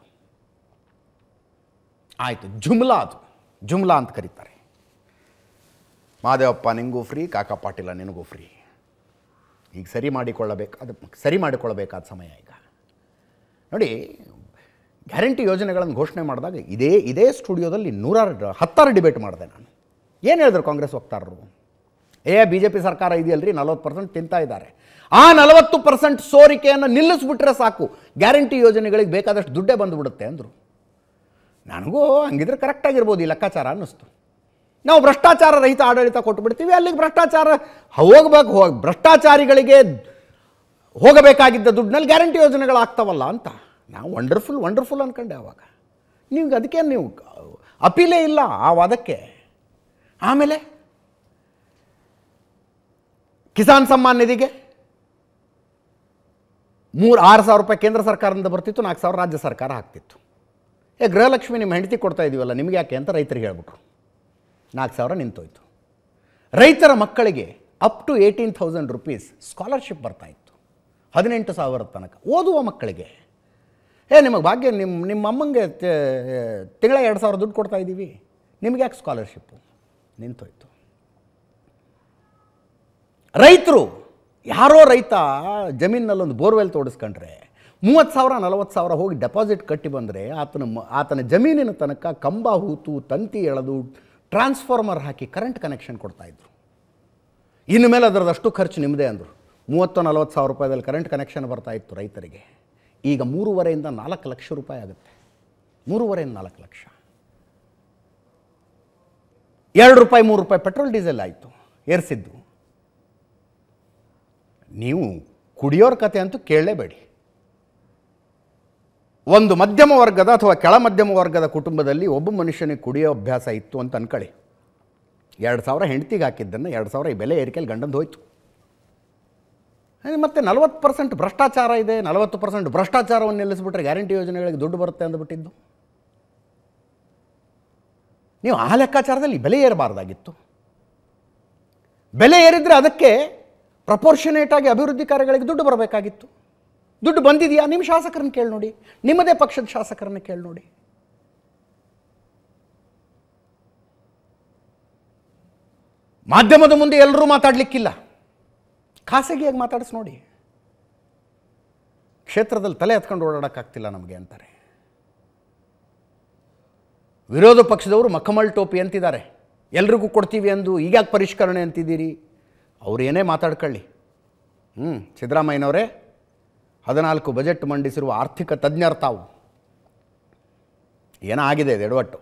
ಆಯಿತು ಜುಮ್ಲಾ ಅದು ಜುಮ್ಲಾ ಅಂತ ಕರೀತಾರೆ ಮಾದೇವಪ್ಪ ನಿಂಗೂ ಫ್ರೀ ಕಾಕಾ ಪಾಟೀಲ ನಿನಗೂ ಫ್ರೀ ಈಗ ಸರಿ ಮಾಡಿಕೊಳ್ಳಬೇಕು ಅದು ಸರಿ ಮಾಡಿಕೊಳ್ಳಬೇಕಾದ ಸಮಯ ಈಗ ನೋಡಿ ಗ್ಯಾರಂಟಿ ಯೋಜನೆಗಳನ್ನು ಘೋಷಣೆ ಮಾಡಿದಾಗ ಇದೇ ಇದೇ ಸ್ಟುಡಿಯೋದಲ್ಲಿ ನೂರಾರು ಹತ್ತಾರು ಡಿಬೇಟ್ ಮಾಡಿದೆ ನಾನು ಏನು ಹೇಳಿದ್ರು ಕಾಂಗ್ರೆಸ್ ವಕ್ತಾರರು ಏ ಬಿ ಜೆ ಪಿ ಸರ್ಕಾರ ಇದೆಯಲ್ರಿ ನಲವತ್ತು ಪರ್ಸೆಂಟ್ ತಿಂತಾ ಇದ್ದಾರೆ ಆ ನಲವತ್ತು ಪರ್ಸೆಂಟ್ ಸೋರಿಕೆಯನ್ನು ನಿಲ್ಲಿಸ್ಬಿಟ್ರೆ ಸಾಕು ಗ್ಯಾರಂಟಿ ಯೋಜನೆಗಳಿಗೆ ಬೇಕಾದಷ್ಟು ದುಡ್ಡೇ ಬಂದುಬಿಡುತ್ತೆ ಅಂದರು ನನಗೂ ಹಂಗಿದ್ರೆ ಕರೆಕ್ಟಾಗಿರ್ಬೋದು ಈ ಲೆಕ್ಕಾಚಾರ ಅನ್ನಿಸ್ತು ನಾವು ಭ್ರಷ್ಟಾಚಾರ ರಹಿತ ಆಡಳಿತ ಕೊಟ್ಟುಬಿಡ್ತೀವಿ ಅಲ್ಲಿಗೆ ಭ್ರಷ್ಟಾಚಾರ ಹೋಗ್ಬೇಕು ಹೋಗಿ ಭ್ರಷ್ಟಾಚಾರಿಗಳಿಗೆ ಹೋಗಬೇಕಾಗಿದ್ದ ದುಡ್ಡಿನಲ್ಲಿ ಗ್ಯಾರಂಟಿ ಯೋಜನೆಗಳಾಗ್ತಾವಲ್ಲ ಅಂತ ನಾವು ವಂಡರ್ಫುಲ್ ವಂಡರ್ಫುಲ್ ಅಂದ್ಕೊಂಡೆ ಅವಾಗ ನೀವು ಅದಕ್ಕೆ ನೀವು ಅಪೀಲೇ ಇಲ್ಲ ಆ ವಾದಕ್ಕೆ ಆಮೇಲೆ ಕಿಸಾನ್ ಸಮ್ಮಾನ್ ನಿಧಿಗೆ ಮೂರು ಆರು ಸಾವಿರ ರೂಪಾಯಿ ಕೇಂದ್ರ ಸರ್ಕಾರದಿಂದ ಬರ್ತಿತ್ತು ನಾಲ್ಕು ಸಾವಿರ ರಾಜ್ಯ ಸರ್ಕಾರ ಹಾಕ್ತಿತ್ತು ಏ ಗೃಹಲಕ್ಷ್ಮಿ ನಿಮ್ಮ ಹೆಂಡತಿ ಕೊಡ್ತಾ ಇದೀವಲ್ಲ ನಿಮಗೆ ಯಾಕೆ ಅಂತ ರೈತರಿಗೆ ಹೇಳ್ಬಿಟ್ರು ನಾಲ್ಕು ಸಾವಿರ ನಿಂತೋಯ್ತು ರೈತರ ಮಕ್ಕಳಿಗೆ up to eighteen thousand rupees scholarship ಬರ್ತಾ ಇತ್ತು ಹದಿನೆಂಟು ಸಾವಿರ ತನಕ ಓದುವ ಮಕ್ಕಳಿಗೆ ಏ ನಿಮಗೆ ಭಾಗ್ಯ ನಿಮ್ಮ ನಿಮ್ಮ ಅಮ್ಮಂಗೆ ತಿಂಗಳ ಎರಡು ಸಾವಿರ ದುಡ್ಡು ಕೊಡ್ತಾ ಇದ್ದೀವಿ ನಿಮ್ಗೆ ಯಾಕೆ ಸ್ಕಾಲರ್ಶಿಪ್ಪು ನಿಂತೋಯ್ತು ರೈತರು ಯಾರೋ ರೈತ ಜಮೀನಲ್ಲೊಂದು ಬೋರ್ವೆಲ್ ತೋಡಿಸ್ಕೊಂಡ್ರೆ ಮೂವತ್ತು ಸಾವಿರ ನಲವತ್ತು ಸಾವಿರ ಹೋಗಿ ಡೆಪಾಸಿಟ್ ಕಟ್ಟಿ ಬಂದರೆ ಆತನ ಆತನ ಜಮೀನಿನ ತನಕ ಕಂಬ ಹೂತು ತಂತಿ ಎಳೆದು ಟ್ರಾನ್ಸ್ಫಾರ್ಮರ್ ಹಾಕಿ ಕರೆಂಟ್ ಕನೆಕ್ಷನ್ ಕೊಡ್ತಾಯಿದ್ರು ಇನ್ನು ಮೇಲೆ ಅದರದಷ್ಟು ಖರ್ಚು ನಿಮ್ಮದೇ ಅಂದರು ಮೂವತ್ತು ನಲವತ್ತು ಸಾವಿರ ರೂಪಾಯಿದಲ್ಲಿ ಕರೆಂಟ್ ಕನೆಕ್ಷನ್ ಬರ್ತಾಯಿತ್ತು ರೈತರಿಗೆ ಈಗ ಮೂರುವರೆಯಿಂದ ನಾಲ್ಕು ಲಕ್ಷ ರೂಪಾಯಿ ಆಗುತ್ತೆ ಮೂರುವರೆಯಿಂದ ನಾಲ್ಕು ಲಕ್ಷ ಎರಡು ರೂಪಾಯಿ ಮೂರು ರೂಪಾಯಿ ಪೆಟ್ರೋಲ್ ಡೀಸೆಲ್ ಆಯಿತು ಏರಿಸಿದ್ದು ನೀವು ಕುಡಿಯೋರ ಕತೆ ಅಂತೂ ಕೇಳಲೇಬೇಡಿ ಒಂದು ಮಧ್ಯಮ ವರ್ಗದ ಅಥವಾ ಕೆಳ ಮಧ್ಯಮ ವರ್ಗದ ಕುಟುಂಬದಲ್ಲಿ ಒಬ್ಬ ಮನುಷ್ಯನಿಗೆ ಕುಡಿಯೋ ಅಭ್ಯಾಸ ಇತ್ತು ಅಂತ ಅನ್ಕೊಳ್ಳಿ ಎರಡು ಸಾವಿರ ಹೆಂಡ್ತಿಗೆ ಹಾಕಿದ್ದನ್ನು ಎರಡು ಸಾವಿರ ಈ ಬೆಲೆ ಏರಿಕೆಯಲ್ಲಿ ಗಂಡಂದು ಹೋಯಿತು ಮತ್ತು ನಲವತ್ತು ಪರ್ಸೆಂಟ್ ಭ್ರಷ್ಟಾಚಾರ ಇದೆ ನಲವತ್ತು ಪರ್ಸೆಂಟ್ ಭ್ರಷ್ಟಾಚಾರವನ್ನು ನಿಲ್ಲಿಸಿಬಿಟ್ರೆ ಗ್ಯಾರಂಟಿ ಯೋಜನೆಗಳಿಗೆ ದುಡ್ಡು ಬರುತ್ತೆ ಅಂದ್ಬಿಟ್ಟಿದ್ದು ನೀವು ಆ ಲೆಕ್ಕಾಚಾರದಲ್ಲಿ ಬೆಲೆ ಏರಬಾರ್ದಾಗಿತ್ತು ಬೆಲೆ ಏರಿದರೆ ಅದಕ್ಕೆ ಪ್ರಪೋರ್ಷನೇಟ್ ಆಗಿ ಅಭಿವೃದ್ಧಿ ಕಾರ್ಯಗಳಿಗೆ ದುಡ್ಡು ಬರಬೇಕಾಗಿತ್ತು ದುಡ್ಡು ಬಂದಿದೆಯಾ ನಿಮ್ಮ ಶಾಸಕರನ್ನು ಕೇಳಿ ನೋಡಿ ನಿಮ್ಮದೇ ಪಕ್ಷದ ಶಾಸಕರನ್ನು ಕೇಳಿ ನೋಡಿ ಮಾಧ್ಯಮದ ಮುಂದೆ ಎಲ್ಲರೂ ಮಾತಾಡಲಿಕ್ಕಿಲ್ಲ ಖಾಸಗಿಯಾಗಿ ಮಾತಾಡಿಸಿ ನೋಡಿ ಕ್ಷೇತ್ರದಲ್ಲಿ ತಲೆ ಎತ್ಕೊಂಡು ಓಡಾಡೋಕ್ಕಾಗ್ತಿಲ್ಲ ನಮಗೆ ಅಂತಾರೆ ವಿರೋಧ ಪಕ್ಷದವರು ಮಖಮಲ್ ಟೋಪಿ ಅಂತಿದ್ದಾರೆ ಎಲ್ರಿಗೂ ಕೊಡ್ತೀವಿ ಅಂದು ಈಗ್ಯಾಕೆ ಪರಿಷ್ಕರಣೆ ಅಂತಿದ್ದೀರಿ ಅವ್ರು ಏನೇ ಮಾತಾಡ್ಕೊಳ್ಳಿ ಹ್ಞೂ ಸಿದ್ದರಾಮಯ್ಯನವರೇ ಹದಿನಾಲ್ಕು ಬಜೆಟ್ ಮಂಡಿಸಿರುವ ಆರ್ಥಿಕ ತಜ್ಞರು ತಾವು ಏನೋ ಆಗಿದೆ ಎಡವಟ್ಟು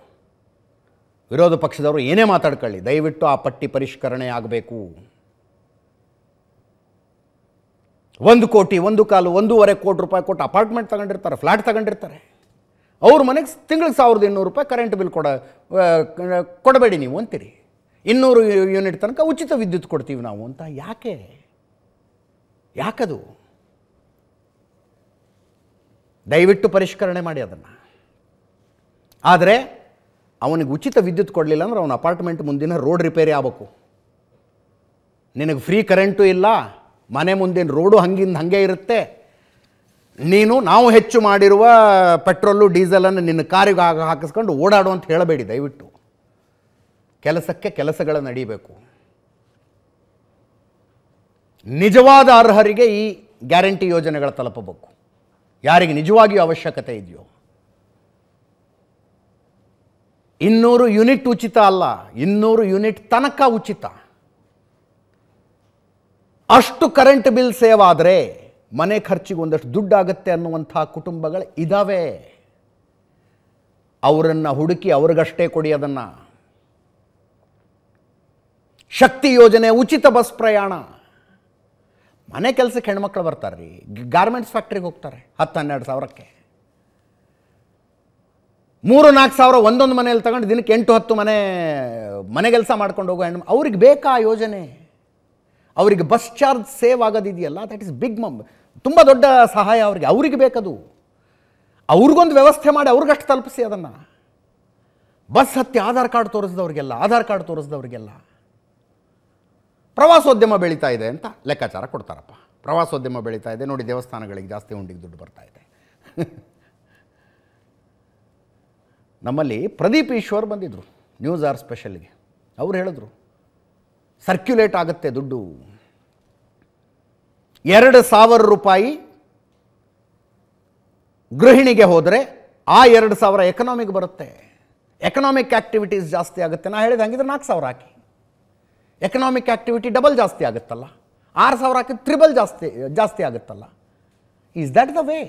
ವಿರೋಧ ಪಕ್ಷದವರು ಏನೇ ಮಾತಾಡ್ಕೊಳ್ಳಿ ದಯವಿಟ್ಟು ಆ ಪಟ್ಟಿ ಪರಿಷ್ಕರಣೆ ಆಗಬೇಕು ಒಂದು ಕೋಟಿ ಒಂದು ಕಾಲು ಒಂದೂವರೆ ಕೋಟಿ ರೂಪಾಯಿ ಕೊಟ್ಟು ಅಪಾರ್ಟ್ಮೆಂಟ್ ತಗೊಂಡಿರ್ತಾರೆ ಫ್ಲ್ಯಾಟ್ ತಗೊಂಡಿರ್ತಾರೆ ಅವ್ರ ಮನೆಗೆ ತಿಂಗಳಿಗೆ ಸಾವಿರದ ಇನ್ನೂರು ರೂಪಾಯಿ ಕರೆಂಟ್ ಬಿಲ್ ಕೊಡ ಕೊಡಬೇಡಿ ನೀವು ಅಂತೀರಿ ಇನ್ನೂರು ಯೂನಿಟ್ ತನಕ ಉಚಿತ ವಿದ್ಯುತ್ ಕೊಡ್ತೀವಿ ನಾವು ಅಂತ ಯಾಕೆ ಯಾಕದು ದಯವಿಟ್ಟು ಪರಿಷ್ಕರಣೆ ಮಾಡಿ ಅದನ್ನು ಆದರೆ ಅವನಿಗೆ ಉಚಿತ ವಿದ್ಯುತ್ ಕೊಡಲಿಲ್ಲ ಅಂದ್ರೆ ಅವನ ಅಪಾರ್ಟ್ಮೆಂಟ್ ಮುಂದಿನ ರೋಡ್ ರಿಪೇರಿ ಆಗಬೇಕು ನಿನಗೆ ಫ್ರೀ ಕರೆಂಟು ಇಲ್ಲ ಮನೆ ಮುಂದಿನ ರೋಡು ಹಂಗಿಂದ ಹಾಗೆ ಇರುತ್ತೆ ನೀನು ನಾವು ಹೆಚ್ಚು ಮಾಡಿರುವ ಪೆಟ್ರೋಲು ಡೀಸೆಲನ್ನು ನಿನ್ನ ಕಾರಿಗೆ ಹಾಕಿಸ್ಕೊಂಡು ಓಡಾಡು ಅಂತ ಹೇಳಬೇಡಿ ದಯವಿಟ್ಟು ಕೆಲಸಕ್ಕೆ ಕೆಲಸಗಳ ನಡೀಬೇಕು ನಿಜವಾದ ಅರ್ಹರಿಗೆ ಈ ಗ್ಯಾರಂಟಿ ಯೋಜನೆಗಳ ತಲುಪಬೇಕು ಯಾರಿಗೆ ನಿಜವಾಗಿಯೂ ಅವಶ್ಯಕತೆ ಇದೆಯೋ ಇನ್ನೂರು ಯೂನಿಟ್ ಉಚಿತ ಅಲ್ಲ ಇನ್ನೂರು ಯೂನಿಟ್ ತನಕ ಉಚಿತ ಅಷ್ಟು ಕರೆಂಟ್ ಬಿಲ್ ಸೇವ್ ಆದರೆ ಮನೆ ಖರ್ಚಿಗೆ ಒಂದಷ್ಟು ಆಗುತ್ತೆ ಅನ್ನುವಂಥ ಕುಟುಂಬಗಳು ಇದ್ದಾವೆ ಅವರನ್ನು ಹುಡುಕಿ ಅವ್ರಿಗಷ್ಟೇ ಕೊಡಿ ಅದನ್ನು ಶಕ್ತಿ ಯೋಜನೆ ಉಚಿತ ಬಸ್ ಪ್ರಯಾಣ ಮನೆ ಕೆಲಸಕ್ಕೆ ಹೆಣ್ಮಕ್ಳು ಬರ್ತಾರೆ ರೀ ಗಾರ್ಮೆಂಟ್ಸ್ ಫ್ಯಾಕ್ಟ್ರಿಗೆ ಹೋಗ್ತಾರೆ ಹತ್ತು ಹನ್ನೆರಡು ಸಾವಿರಕ್ಕೆ ಮೂರು ನಾಲ್ಕು ಸಾವಿರ ಒಂದೊಂದು ಮನೆಯಲ್ಲಿ ತಗೊಂಡು ದಿನಕ್ಕೆ ಎಂಟು ಹತ್ತು ಮನೆ ಮನೆ ಕೆಲಸ ಮಾಡ್ಕೊಂಡು ಹೋಗೋ ಹೆಣ್ಮ ಅವ್ರಿಗೆ ಬೇಕಾ ಯೋಜನೆ ಅವರಿಗೆ ಬಸ್ ಚಾರ್ಜ್ ಸೇವ್ ಆಗೋದಿದೆಯಲ್ಲ ದಟ್ ಇಸ್ ಬಿಗ್ ಮಂಬ್ ತುಂಬ ದೊಡ್ಡ ಸಹಾಯ ಅವ್ರಿಗೆ ಅವ್ರಿಗೆ ಬೇಕದು ಅವ್ರಿಗೊಂದು ವ್ಯವಸ್ಥೆ ಮಾಡಿ ಅವ್ರಿಗಷ್ಟು ತಲುಪಿಸಿ ಅದನ್ನು ಬಸ್ ಹತ್ತಿ ಆಧಾರ್ ಕಾರ್ಡ್ ತೋರಿಸಿದವ್ರಿಗೆಲ್ಲ ಆಧಾರ್ ಕಾರ್ಡ್ ತೋರಿಸಿದವ್ರಿಗೆಲ್ಲ ಪ್ರವಾಸೋದ್ಯಮ ಬೆಳೀತಾ ಇದೆ ಅಂತ ಲೆಕ್ಕಾಚಾರ ಕೊಡ್ತಾರಪ್ಪ ಪ್ರವಾಸೋದ್ಯಮ ಬೆಳೀತಾ ಇದೆ ನೋಡಿ ದೇವಸ್ಥಾನಗಳಿಗೆ ಜಾಸ್ತಿ ಉಂಡಿಗೆ ದುಡ್ಡು ಬರ್ತಾ ಇದೆ ನಮ್ಮಲ್ಲಿ ಪ್ರದೀಪ್ ಈಶ್ವರ್ ಬಂದಿದ್ದರು ನ್ಯೂಸ್ ಆರ್ ಸ್ಪೆಷಲ್ಗೆ ಅವ್ರು ಹೇಳಿದ್ರು ಸರ್ಕ್ಯುಲೇಟ್ ಆಗುತ್ತೆ ದುಡ್ಡು ಎರಡು ಸಾವಿರ ರೂಪಾಯಿ ಗೃಹಿಣಿಗೆ ಹೋದರೆ ಆ ಎರಡು ಸಾವಿರ ಎಕನಾಮಿಗೆ ಬರುತ್ತೆ ಎಕನಾಮಿಕ್ ಆ್ಯಕ್ಟಿವಿಟೀಸ್ ಜಾಸ್ತಿ ಆಗುತ್ತೆ ನಾ ಹೇಳಿದ ಹಂಗಿದ್ರೆ ನಾಲ್ಕು ಸಾವಿರ ಹಾಕಿ ಎಕನಾಮಿಕ್ ಆ್ಯಕ್ಟಿವಿಟಿ ಡಬಲ್ ಜಾಸ್ತಿ ಆಗುತ್ತಲ್ಲ ಆರು ಸಾವಿರ ಹಾಕಿ ತ್ರಿಬಲ್ ಜಾಸ್ತಿ ಜಾಸ್ತಿ ಆಗುತ್ತಲ್ಲ ಈಸ್ ದ್ಯಾಟ್ ದ ವೇ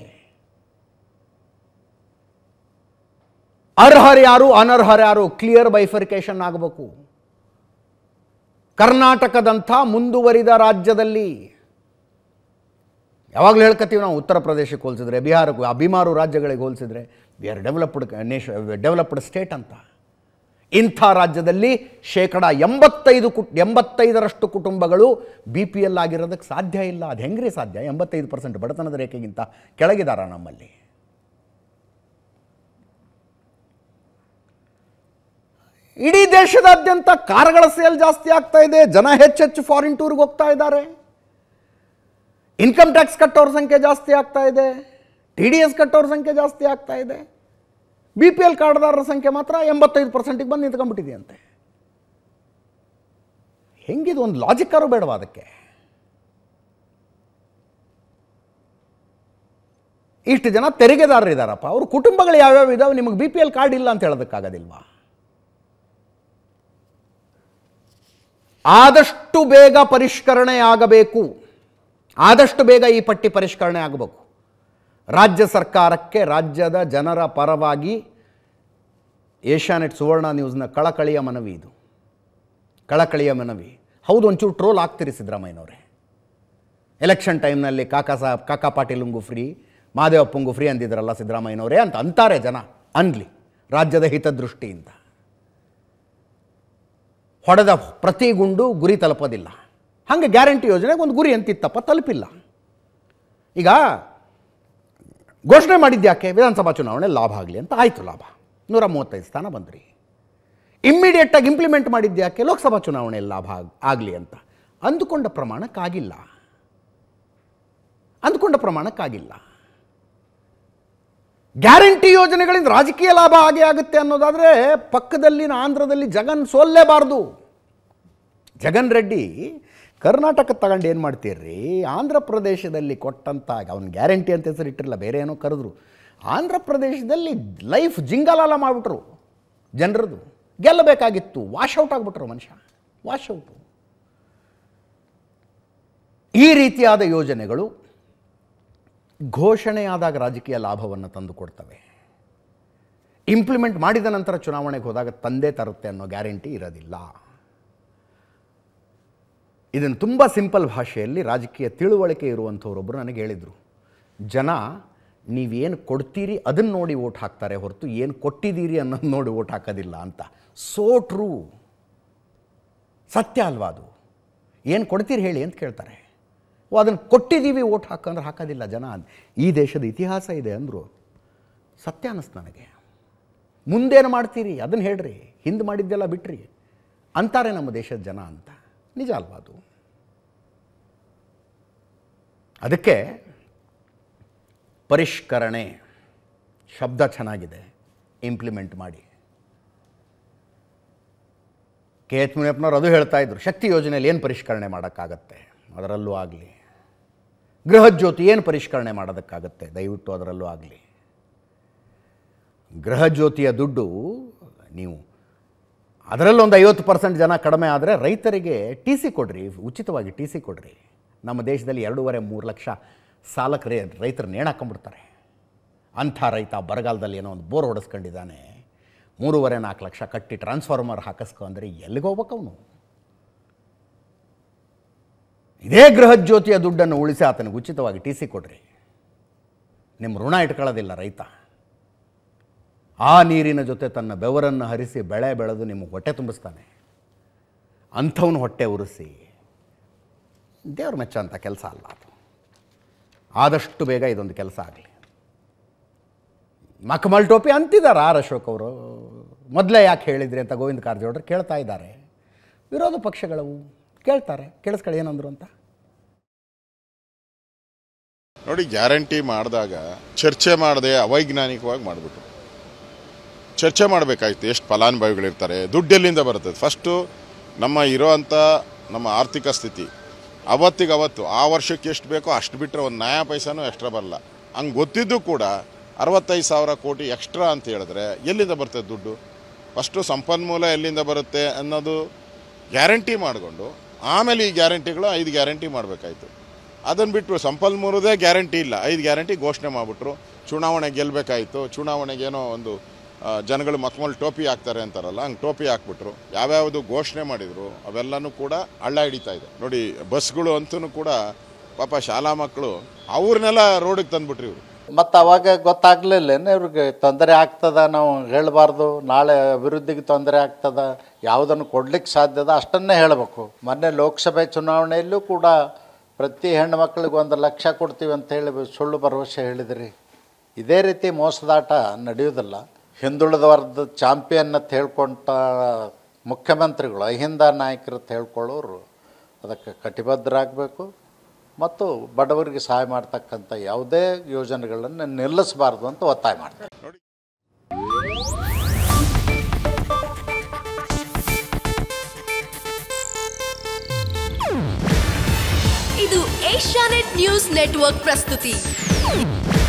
ಅರ್ಹರ್ ಯಾರು ಅನರ್ಹರ್ ಯಾರು ಕ್ಲಿಯರ್ ಬೈಫರ್ಕೇಶನ್ ಆಗಬೇಕು ಕರ್ನಾಟಕದಂಥ ಮುಂದುವರಿದ ರಾಜ್ಯದಲ್ಲಿ ಯಾವಾಗಲೂ ಹೇಳ್ಕತ್ತೀವಿ ನಾವು ಉತ್ತರ ಪ್ರದೇಶಕ್ಕೆ ಹೋಲಿಸಿದ್ರೆ ಬಿಹಾರಕ್ಕೆ ಅಭಿಮಾರು ರಾಜ್ಯಗಳಿಗೆ ಹೋಲಿಸಿದ್ರೆ ವಿ ಆರ್ ಡೆವಲಪ್ಡ್ ನೇಷ ಡೆವಲಪ್ಡ್ ಸ್ಟೇಟ್ ಅಂತ ಇಂಥ ರಾಜ್ಯದಲ್ಲಿ ಶೇಕಡ ಎಂಬತ್ತೈದು ಕುಟ್ ಎಂಬತ್ತೈದರಷ್ಟು ಕುಟುಂಬಗಳು ಬಿ ಪಿ ಎಲ್ ಆಗಿರೋದಕ್ಕೆ ಸಾಧ್ಯ ಇಲ್ಲ ಅದು ಹೆಂಗ್ರಿ ಸಾಧ್ಯ ಎಂಬತ್ತೈದು ಪರ್ಸೆಂಟ್ ಬಡತನದ ರೇಖೆಗಿಂತ ಕೆಳಗಿದಾರ ನಮ್ಮಲ್ಲಿ ಇಡೀ ದೇಶದಾದ್ಯಂತ ಕಾರ್ಗಳ ಸೇಲ್ ಜಾಸ್ತಿ ಆಗ್ತಾ ಇದೆ ಜನ ಹೆಚ್ಚೆಚ್ಚು ಫಾರಿನ್ ಟೂರ್ಗೆ ಹೋಗ್ತಾ ಇದ್ದಾರೆ ಇನ್ಕಮ್ ಟ್ಯಾಕ್ಸ್ ಕಟ್ಟೋರ ಸಂಖ್ಯೆ ಜಾಸ್ತಿ ಆಗ್ತಾ ಇದೆ ಟಿ ಡಿ ಎಸ್ ಕಟ್ಟೋರ ಸಂಖ್ಯೆ ಜಾಸ್ತಿ ಆಗ್ತಾ ಇದೆ ಬಿ ಪಿ ಎಲ್ ಕಾರ್ಡ್ದಾರರ ಸಂಖ್ಯೆ ಮಾತ್ರ ಎಂಬತ್ತೈದು ಪರ್ಸೆಂಟಿಗೆ ಬಂದು ನಿಂತ್ಕೊಂಡ್ಬಿಟ್ಟಿದೆಯಂತೆ ಹೆಂಗಿದು ಒಂದು ಲಾಜಿಕ್ ಆರು ಬೇಡವಾ ಅದಕ್ಕೆ ಇಷ್ಟು ಜನ ತೆರಿಗೆದಾರರು ಇದ್ದಾರಪ್ಪ ಅವ್ರ ಕುಟುಂಬಗಳು ಯಾವ್ಯಾವ ಇದಾವೆ ನಿಮಗೆ ಬಿ ಪಿ ಎಲ್ ಕಾರ್ಡ್ ಇಲ್ಲ ಅಂತ ಹೇಳೋದಕ್ಕಾಗೋದಿಲ್ವಾ ಆದಷ್ಟು ಬೇಗ ಪರಿಷ್ಕರಣೆ ಆಗಬೇಕು ಆದಷ್ಟು ಬೇಗ ಈ ಪಟ್ಟಿ ಪರಿಷ್ಕರಣೆ ಆಗಬೇಕು ರಾಜ್ಯ ಸರ್ಕಾರಕ್ಕೆ ರಾಜ್ಯದ ಜನರ ಪರವಾಗಿ ಏಷ್ಯಾನೆಟ್ ಸುವರ್ಣ ನ್ಯೂಸ್ನ ಕಳಕಳಿಯ ಮನವಿ ಇದು ಕಳಕಳಿಯ ಮನವಿ ಹೌದು ಒಂಚೂರು ಟ್ರೋಲ್ ಆಗ್ತಿರಿ ಸಿದ್ದರಾಮಯ್ಯನವರೇ ಎಲೆಕ್ಷನ್ ಟೈಮ್ನಲ್ಲಿ ಕಾಕಾ ಸಾಹೇಬ್ ಕಾಕಾ ಪಾಟೀಲುಂಗು ಫ್ರೀ ಮಾದೇವಪ್ಪಂಗು ಫ್ರೀ ಅಂದಿದ್ರಲ್ಲ ಸಿದ್ದರಾಮಯ್ಯನವರೇ ಅಂತ ಅಂತಾರೆ ಜನ ಅನ್ಲಿ ರಾಜ್ಯದ ಹಿತದೃಷ್ಟಿಯಿಂದ ಹೊಡೆದ ಪ್ರತಿ ಗುಂಡು ಗುರಿ ತಲುಪೋದಿಲ್ಲ ಹಾಗೆ ಗ್ಯಾರಂಟಿ ಯೋಜನೆಗೆ ಒಂದು ಗುರಿ ಅಂತಿತ್ತಪ್ಪ ತಲುಪಿಲ್ಲ ಈಗ ಘೋಷಣೆ ಮಾಡಿದ್ದು ಯಾಕೆ ವಿಧಾನಸಭಾ ಚುನಾವಣೆ ಲಾಭ ಆಗಲಿ ಅಂತ ಆಯಿತು ಲಾಭ ನೂರ ಮೂವತ್ತೈದು ಸ್ಥಾನ ಬಂದ್ರಿ ಇಮ್ಮಿಡಿಯೇಟಾಗಿ ಇಂಪ್ಲಿಮೆಂಟ್ ಮಾಡಿದ್ದು ಯಾಕೆ ಲೋಕಸಭಾ ಚುನಾವಣೆಯಲ್ಲಿ ಲಾಭ ಆಗಲಿ ಅಂತ ಅಂದುಕೊಂಡ ಪ್ರಮಾಣಕ್ಕಾಗಿಲ್ಲ ಅಂದುಕೊಂಡ ಪ್ರಮಾಣಕ್ಕಾಗಿಲ್ಲ ಗ್ಯಾರಂಟಿ ಯೋಜನೆಗಳಿಂದ ರಾಜಕೀಯ ಲಾಭ ಹಾಗೆ ಆಗುತ್ತೆ ಅನ್ನೋದಾದರೆ ಪಕ್ಕದಲ್ಲಿನ ಆಂಧ್ರದಲ್ಲಿ ಜಗನ್ ಸೋಲ್ಲೇಬಾರದು ಜಗನ್ ರೆಡ್ಡಿ ಕರ್ನಾಟಕ ತಗೊಂಡು ಏನು ಮಾಡ್ತೀರಿ ಆಂಧ್ರ ಪ್ರದೇಶದಲ್ಲಿ ಕೊಟ್ಟಂಥ ಅವ್ನು ಗ್ಯಾರಂಟಿ ಅಂತ ಹೆಸರು ಇಟ್ಟಿರಲ್ಲ ಬೇರೆ ಏನೋ ಕರೆದ್ರು ಆಂಧ್ರ ಪ್ರದೇಶದಲ್ಲಿ ಲೈಫ್ ಜಿಂಗಲಾಲ ಮಾಡಿಬಿಟ್ರು ಜನರದು ಗೆಲ್ಲಬೇಕಾಗಿತ್ತು ವಾಶೌಟ್ ಆಗಿಬಿಟ್ರು ಮನುಷ್ಯ ವಾಶೌಟು ಈ ರೀತಿಯಾದ ಯೋಜನೆಗಳು ಘೋಷಣೆಯಾದಾಗ ರಾಜಕೀಯ ಲಾಭವನ್ನು ತಂದುಕೊಡ್ತವೆ ಇಂಪ್ಲಿಮೆಂಟ್ ಮಾಡಿದ ನಂತರ ಚುನಾವಣೆಗೆ ಹೋದಾಗ ತಂದೆ ತರುತ್ತೆ ಅನ್ನೋ ಗ್ಯಾರಂಟಿ ಇರೋದಿಲ್ಲ ಇದನ್ನು ತುಂಬ ಸಿಂಪಲ್ ಭಾಷೆಯಲ್ಲಿ ರಾಜಕೀಯ ತಿಳುವಳಿಕೆ ಇರುವಂಥವ್ರೊಬ್ಬರು ನನಗೆ ಹೇಳಿದರು ಜನ ನೀವೇನು ಕೊಡ್ತೀರಿ ಅದನ್ನು ನೋಡಿ ಓಟ್ ಹಾಕ್ತಾರೆ ಹೊರತು ಏನು ಕೊಟ್ಟಿದ್ದೀರಿ ಅನ್ನೋದು ನೋಡಿ ಓಟ್ ಹಾಕೋದಿಲ್ಲ ಅಂತ ಸೋ ಟ್ರೂ ಸತ್ಯ ಅಲ್ವಾ ಅದು ಏನು ಕೊಡ್ತೀರಿ ಹೇಳಿ ಅಂತ ಕೇಳ್ತಾರೆ ಓ ಅದನ್ನು ಕೊಟ್ಟಿದ್ದೀವಿ ಓಟ್ ಹಾಕಂದ್ರೆ ಹಾಕೋದಿಲ್ಲ ಜನ ಈ ದೇಶದ ಇತಿಹಾಸ ಇದೆ ಅಂದರು ಸತ್ಯ ಅನ್ನಿಸ್ತು ನನಗೆ ಮುಂದೇನು ಮಾಡ್ತೀರಿ ಅದನ್ನು ಹೇಳ್ರಿ ಹಿಂದೆ ಮಾಡಿದ್ದೆಲ್ಲ ಬಿಟ್ರಿ ಅಂತಾರೆ ನಮ್ಮ ದೇಶದ ಜನ ಅಂತ ನಿಜ ಅಲ್ವಾ ಅದು ಅದಕ್ಕೆ ಪರಿಷ್ಕರಣೆ ಶಬ್ದ ಚೆನ್ನಾಗಿದೆ ಇಂಪ್ಲಿಮೆಂಟ್ ಮಾಡಿ ಕೆ ಎಚ್ ಮುನಿಯಪ್ಪನವ್ರು ಅದು ಹೇಳ್ತಾ ಇದ್ರು ಶಕ್ತಿ ಯೋಜನೆಯಲ್ಲಿ ಏನು ಪರಿಷ್ಕರಣೆ ಮಾಡೋಕ್ಕಾಗತ್ತೆ ಅದರಲ್ಲೂ ಆಗಲಿ ಗೃಹಜ್ಯೋತಿ ಏನು ಪರಿಷ್ಕರಣೆ ಮಾಡೋದಕ್ಕಾಗತ್ತೆ ದಯವಿಟ್ಟು ಅದರಲ್ಲೂ ಆಗಲಿ ಗೃಹಜ್ಯೋತಿಯ ದುಡ್ಡು ನೀವು ಅದರಲ್ಲೊಂದು ಐವತ್ತು ಪರ್ಸೆಂಟ್ ಜನ ಕಡಿಮೆ ಆದರೆ ರೈತರಿಗೆ ಟಿ ಸಿ ಕೊಡ್ರಿ ಉಚಿತವಾಗಿ ಟಿ ಸಿ ಕೊಡ್ರಿ ನಮ್ಮ ದೇಶದಲ್ಲಿ ಎರಡೂವರೆ ಮೂರು ಲಕ್ಷ ಸಾಲಕ್ಕೆ ರೈತರು ನೇಣಾಕೊಂಡ್ಬಿಡ್ತಾರೆ ಅಂಥ ರೈತ ಬರಗಾಲದಲ್ಲಿ ಏನೋ ಒಂದು ಬೋರ್ ಹೊಡೆಸ್ಕೊಂಡಿದ್ದಾನೆ ಮೂರುವರೆ ನಾಲ್ಕು ಲಕ್ಷ ಕಟ್ಟಿ ಟ್ರಾನ್ಸ್ಫಾರ್ಮರ್ ಹಾಕಿಸ್ಕೊ ಅಂದರೆ ಎಲ್ಲಿಗೆ ಹೋಗ್ಬೇಕು ಇದೇ ಗೃಹಜ್ಯೋತಿಯ ಜ್ಯೋತಿಯ ದುಡ್ಡನ್ನು ಉಳಿಸಿ ಆತನಿಗೆ ಉಚಿತವಾಗಿ ಟಿ ಸಿ ಕೊಡ್ರಿ ನಿಮ್ಮ ಋಣ ಇಟ್ಕೊಳ್ಳೋದಿಲ್ಲ ರೈತ ಆ ನೀರಿನ ಜೊತೆ ತನ್ನ ಬೆವರನ್ನು ಹರಿಸಿ ಬೆಳೆ ಬೆಳೆದು ನಿಮ್ಮ ಹೊಟ್ಟೆ ತುಂಬಿಸ್ತಾನೆ ಅಂಥವನ್ನ ಹೊಟ್ಟೆ ಉರಿಸಿ ದೇವ್ರ ಮೆಚ್ಚ ಅಂತ ಕೆಲಸ ಅಲ್ಲ ಅದು ಆದಷ್ಟು ಬೇಗ ಇದೊಂದು ಕೆಲಸ ಆಗಲಿ ಮಕಮಲ್ ಟೋಪಿ ಅಂತಿದ್ದಾರೆ ಆರ್ ಅಶೋಕ್ ಅವರು ಮೊದಲೇ ಯಾಕೆ ಹೇಳಿದ್ರಿ ಅಂತ ಗೋವಿಂದ ಕಾರಜೋಳರು ಕೇಳ್ತಾ ಇದ್ದಾರೆ ವಿರೋಧ ಪಕ್ಷಗಳವು ಕೇಳ್ತಾರೆ ಕೇಳಿಸ್ಕೊಳ್ಳಿ ಏನಂದ್ರು ಅಂತ ನೋಡಿ ಗ್ಯಾರಂಟಿ ಮಾಡಿದಾಗ ಚರ್ಚೆ ಮಾಡದೆ ಅವೈಜ್ಞಾನಿಕವಾಗಿ ಮಾಡಿಬಿಟ್ರು ಚರ್ಚೆ ಮಾಡಬೇಕಾಗಿತ್ತು ಎಷ್ಟು ಫಲಾನುಭವಿಗಳಿರ್ತಾರೆ ದುಡ್ಡು ಎಲ್ಲಿಂದ ಬರುತ್ತೆ ಫಸ್ಟು ನಮ್ಮ ಇರೋವಂಥ ನಮ್ಮ ಆರ್ಥಿಕ ಸ್ಥಿತಿ ಅವತ್ತಿಗೆ ಅವತ್ತು ಆ ವರ್ಷಕ್ಕೆ ಎಷ್ಟು ಬೇಕೋ ಅಷ್ಟು ಬಿಟ್ಟರೆ ಒಂದು ನ್ಯಾಯ ಪೈಸಾನೂ ಎಕ್ಸ್ಟ್ರಾ ಬರಲ್ಲ ಹಂಗೆ ಗೊತ್ತಿದ್ದು ಕೂಡ ಅರವತ್ತೈದು ಸಾವಿರ ಕೋಟಿ ಎಕ್ಸ್ಟ್ರಾ ಅಂತ ಹೇಳಿದ್ರೆ ಎಲ್ಲಿಂದ ಬರ್ತದೆ ದುಡ್ಡು ಫಸ್ಟು ಸಂಪನ್ಮೂಲ ಎಲ್ಲಿಂದ ಬರುತ್ತೆ ಅನ್ನೋದು ಗ್ಯಾರಂಟಿ ಮಾಡಿಕೊಂಡು ಆಮೇಲೆ ಈ ಗ್ಯಾರಂಟಿಗಳು ಐದು ಗ್ಯಾರಂಟಿ ಮಾಡಬೇಕಾಯಿತು ಅದನ್ನು ಬಿಟ್ಟು ಸಂಪನ್ಮೂಲದೇ ಗ್ಯಾರಂಟಿ ಇಲ್ಲ ಐದು ಗ್ಯಾರಂಟಿ ಘೋಷಣೆ ಮಾಡಿಬಿಟ್ರು ಚುನಾವಣೆ ಗೆಲ್ಲಬೇಕಾಯಿತು ಚುನಾವಣೆಗೇನೋ ಒಂದು ಜನಗಳು ಮಕ್ಕಳು ಟೋಪಿ ಹಾಕ್ತಾರೆ ಅಂತಾರಲ್ಲ ಹಂಗೆ ಟೋಪಿ ಹಾಕ್ಬಿಟ್ರು ಯಾವ್ಯಾವುದು ಘೋಷಣೆ ಮಾಡಿದರು ಅವೆಲ್ಲನೂ ಕೂಡ ಹಳ್ಳ ಹಿಡಿತಾ ಇದೆ ನೋಡಿ ಬಸ್ಗಳು ಅಂತೂ ಕೂಡ ಪಾಪ ಶಾಲಾ ಮಕ್ಕಳು ಅವ್ರನ್ನೆಲ್ಲ ರೋಡಿಗೆ ತಂದ್ಬಿಟ್ರಿ ಇವರು ಮತ್ತು ಅವಾಗ ಗೊತ್ತಾಗ್ಲಿಲ್ಲ ಇವ್ರಿಗೆ ತೊಂದರೆ ಆಗ್ತದ ನಾವು ಹೇಳಬಾರ್ದು ನಾಳೆ ಅಭಿವೃದ್ಧಿಗೆ ತೊಂದರೆ ಆಗ್ತದ ಯಾವುದನ್ನು ಕೊಡ್ಲಿಕ್ಕೆ ಸಾಧ್ಯದ ಅಷ್ಟನ್ನೇ ಹೇಳಬೇಕು ಮೊನ್ನೆ ಲೋಕಸಭೆ ಚುನಾವಣೆಯಲ್ಲೂ ಕೂಡ ಪ್ರತಿ ಹೆಣ್ಣು ಮಕ್ಕಳಿಗೆ ಒಂದು ಲಕ್ಷ ಕೊಡ್ತೀವಿ ಅಂತ ಹೇಳಿ ಸುಳ್ಳು ಭರವಸೆ ಹೇಳಿದ್ರಿ ಇದೇ ರೀತಿ ಮೋಸದಾಟ ನಡೆಯೋದಿಲ್ಲ ಹಿಂದುಳಿದ ವರ್ಗದ ಚಾಂಪಿಯನ್ ಅಂತ ಹೇಳ್ಕೊಂತ ಮುಖ್ಯಮಂತ್ರಿಗಳು ಅಹಿಂದ ನಾಯಕರು ಅಂತ ಹೇಳ್ಕೊಳ್ಳೋರು ಅದಕ್ಕೆ ಕಟಿಬದ್ಧರಾಗಬೇಕು ಮತ್ತು ಬಡವರಿಗೆ ಸಹಾಯ ಮಾಡ್ತಕ್ಕಂಥ ಯಾವುದೇ ಯೋಜನೆಗಳನ್ನು ನಿಲ್ಲಿಸಬಾರ್ದು ಅಂತ ಒತ್ತಾಯ ಮಾಡ್ತಾರೆ ಇದು ಏಷ್ಯಾನೆಟ್ ನ್ಯೂಸ್ ನೆಟ್ವರ್ಕ್ ಪ್ರಸ್ತುತಿ